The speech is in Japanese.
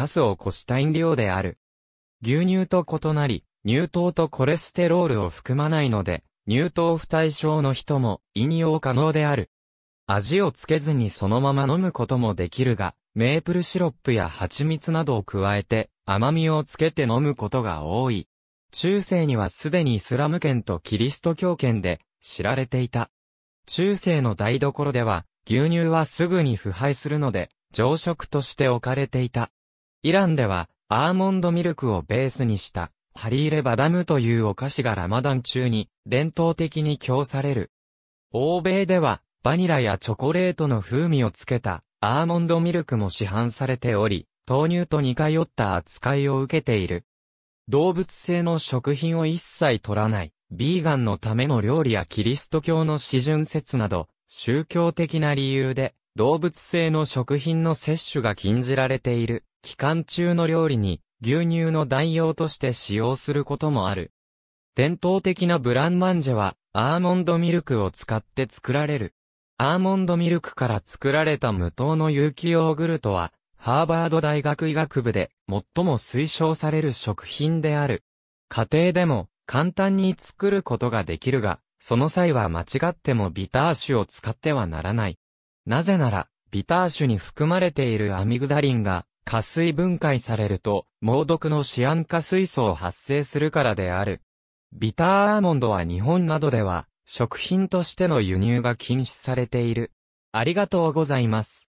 カスをコシタイン量である。牛乳と異なり、乳糖とコレステロールを含まないので、乳糖不対症の人も飲用可能である。味をつけずにそのまま飲むこともできるが、メープルシロップや蜂蜜などを加えて甘みをつけて飲むことが多い。中世にはすでにイスラム圏とキリスト教圏で知られていた。中世の台所では牛乳はすぐに腐敗するので、常食として置かれていた。イランでは、アーモンドミルクをベースにした、ハリーレバダムというお菓子がラマダン中に、伝統的に供される。欧米では、バニラやチョコレートの風味をつけた、アーモンドミルクも市販されており、豆乳と似通った扱いを受けている。動物性の食品を一切取らない、ビーガンのための料理やキリスト教の四順説など、宗教的な理由で、動物性の食品の摂取が禁じられている。期間中の料理に牛乳の代用として使用することもある。伝統的なブランマンジェはアーモンドミルクを使って作られる。アーモンドミルクから作られた無糖の有機ヨーグルトは、ハーバード大学医学部で最も推奨される食品である。家庭でも簡単に作ることができるが、その際は間違ってもビター酒を使ってはならない。なぜなら、ビター酒に含まれているアミグダリンが加水分解されると、猛毒のシアン化水素を発生するからである。ビターアーモンドは日本などでは、食品としての輸入が禁止されている。ありがとうございます。